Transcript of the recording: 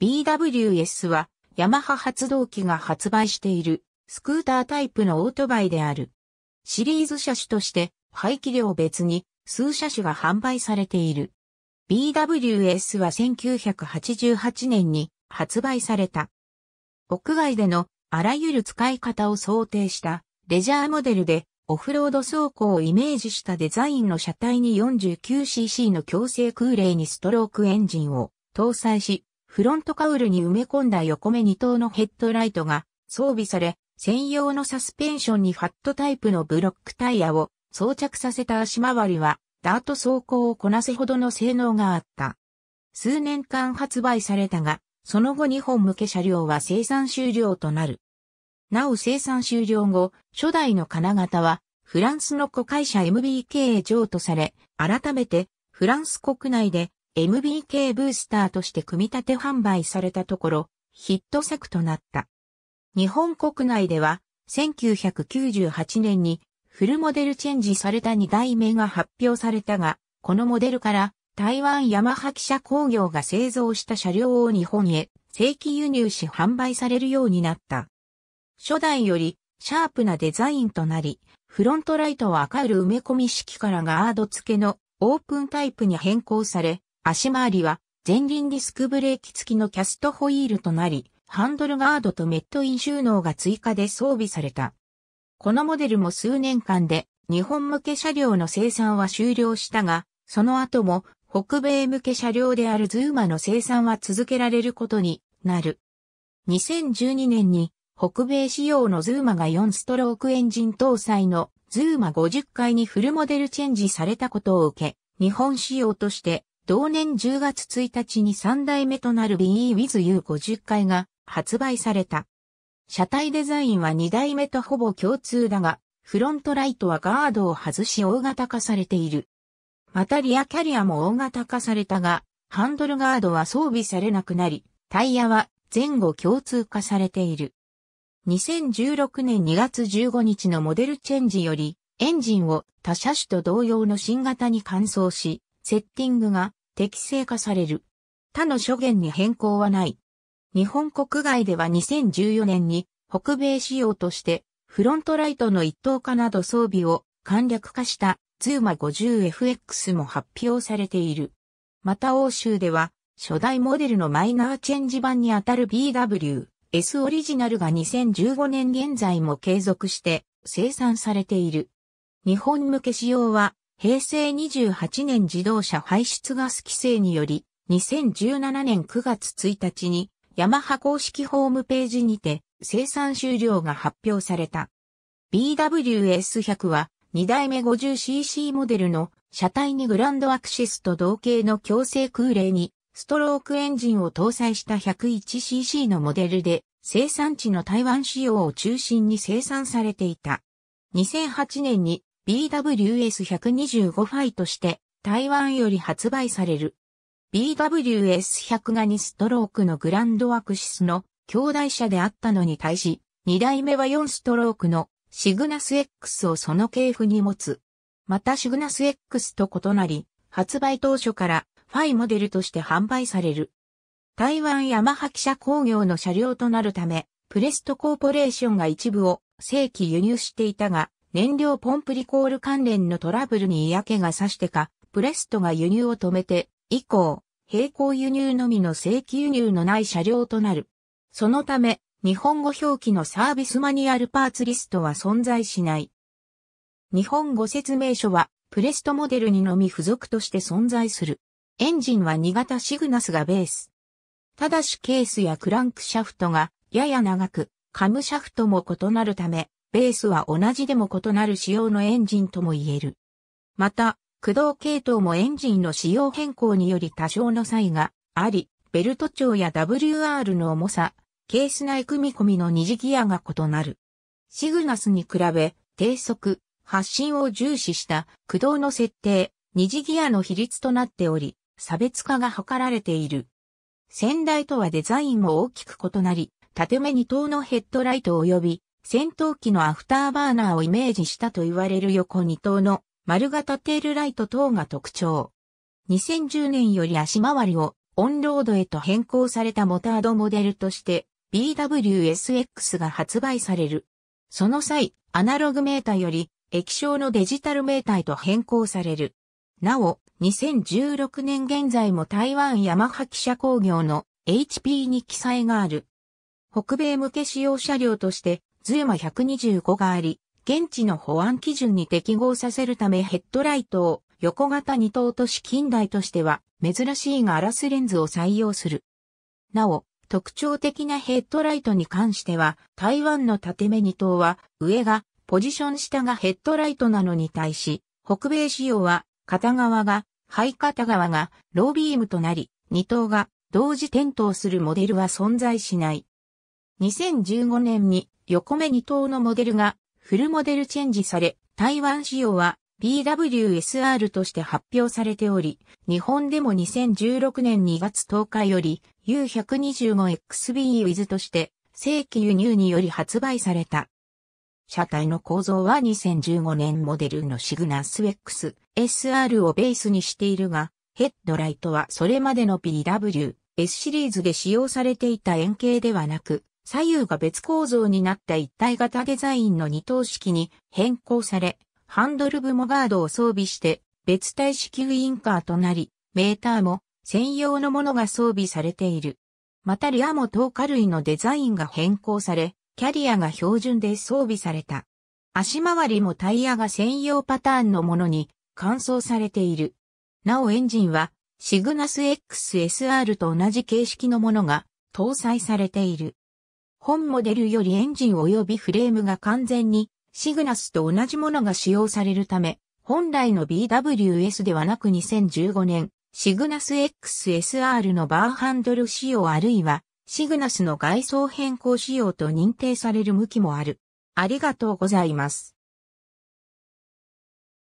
BWS は、ヤマハ発動機が発売している、スクータータイプのオートバイである。シリーズ車種として、排気量別に、数車種が販売されている。BWS は1988年に発売された。屋外でのあらゆる使い方を想定したレジャーモデルでオフロード走行をイメージしたデザインの車体に 49cc の強制空冷にストロークエンジンを搭載し、フロントカウルに埋め込んだ横目2等のヘッドライトが装備され、専用のサスペンションにファットタイプのブロックタイヤを装着させた足回りは、ダート走行をこなせほどの性能があった。数年間発売されたが、その後2本向け車両は生産終了となる。なお生産終了後、初代の金型は、フランスの子会社 MBK へ譲渡され、改めて、フランス国内で MBK ブースターとして組み立て販売されたところ、ヒット作となった。日本国内では、1998年にフルモデルチェンジされた2代目が発表されたが、このモデルから台湾ヤマハ汽車工業が製造した車両を日本へ正規輸入し販売されるようになった。初代よりシャープなデザインとなり、フロントライトは赤る埋め込み式からガード付けのオープンタイプに変更され、足回りは前輪ディスクブレーキ付きのキャストホイールとなり、ハンドルガードとメットイン収納が追加で装備された。このモデルも数年間で日本向け車両の生産は終了したが、その後も北米向け車両であるズーマの生産は続けられることになる。2012年に北米仕様のズーマが4ストロークエンジン搭載のズーマ50回にフルモデルチェンジされたことを受け、日本仕様として同年10月1日に3代目となる BE with U 50回が発売された。車体デザインは2代目とほぼ共通だが、フロントライトはガードを外し大型化されている。またリアキャリアも大型化されたが、ハンドルガードは装備されなくなり、タイヤは前後共通化されている。2016年2月15日のモデルチェンジより、エンジンを他車種と同様の新型に換装し、セッティングが適正化される。他の諸言に変更はない。日本国外では2014年に北米仕様としてフロントライトの一等化など装備を簡略化したズーマ 50FX も発表されている。また欧州では初代モデルのマイナーチェンジ版にあたる BW、S オリジナルが2015年現在も継続して生産されている。日本向け仕様は平成28年自動車排出ガス規制により、2017年9月1日に、ヤマハ公式ホームページにて、生産終了が発表された。BWS100 は、2代目 50cc モデルの車体にグランドアクシスと同型の強制空冷にストロークエンジンを搭載した 101cc のモデルで生産地の台湾仕様を中心に生産されていた。2008年に BWS125 ファイとして台湾より発売される。BWS100 が2ストロークのグランドアクシスの兄弟車であったのに対し、2代目は4ストロークのシグナス X をその系譜に持つ。またシグナス X と異なり、発売当初からファイモデルとして販売される。台湾ヤマハ汽車工業の車両となるため、プレストコーポレーションが一部を正規輸入していたが、燃料ポンプリコール関連のトラブルに嫌気がさしてか、プレストが輸入を止めて、以降、並行輸入のみの正規輸入のない車両となる。そのため、日本語表記のサービスマニュアルパーツリストは存在しない。日本語説明書は、プレストモデルにのみ付属として存在する。エンジンは2型シグナスがベース。ただしケースやクランクシャフトがやや長く、カムシャフトも異なるため、ベースは同じでも異なる仕様のエンジンとも言える。また、駆動系統もエンジンの仕様変更により多少の差異があり、ベルト長や WR の重さ、ケース内組み込みの二次ギアが異なる。シグナスに比べ、低速、発進を重視した駆動の設定、二次ギアの比率となっており、差別化が図られている。先代とはデザインも大きく異なり、縦目に塔のヘッドライト及び戦闘機のアフターバーナーをイメージしたと言われる横2頭の丸型テールライト等が特徴。2010年より足回りをオンロードへと変更されたモタードモデルとして BWSX が発売される。その際、アナログメーターより液晶のデジタルメーターへと変更される。なお、2016年現在も台湾ヤマハ汽車工業の HP に記載がある。北米向け使用車両としてズーマ125があり、現地の保安基準に適合させるためヘッドライトを横型二等とし近代としては珍しいガラスレンズを採用する。なお、特徴的なヘッドライトに関しては、台湾の縦目二等は上がポジション下がヘッドライトなのに対し、北米仕様は片側が、背片側がロービームとなり、二等が同時点灯するモデルは存在しない。2015年に横目二等のモデルがフルモデルチェンジされ、台湾仕様は BWSR として発表されており、日本でも2016年2月10日より U125XB ウィズとして正規輸入により発売された。車体の構造は2015年モデルのシグナス X、SR をベースにしているが、ヘッドライトはそれまでの BWS シリーズで使用されていた円形ではなく、左右が別構造になった一体型デザインの二等式に変更され、ハンドル部もガードを装備して別体式ウインカーとなり、メーターも専用のものが装備されている。またリアも等過類のデザインが変更され、キャリアが標準で装備された。足回りもタイヤが専用パターンのものに換装されている。なおエンジンはシグナス XSR と同じ形式のものが搭載されている。本モデルよりエンジン及びフレームが完全にシグナスと同じものが使用されるため、本来の BWS ではなく2015年、シグナス XSR のバーハンドル仕様あるいは、シグナスの外装変更仕様と認定される向きもある。ありがとうございます。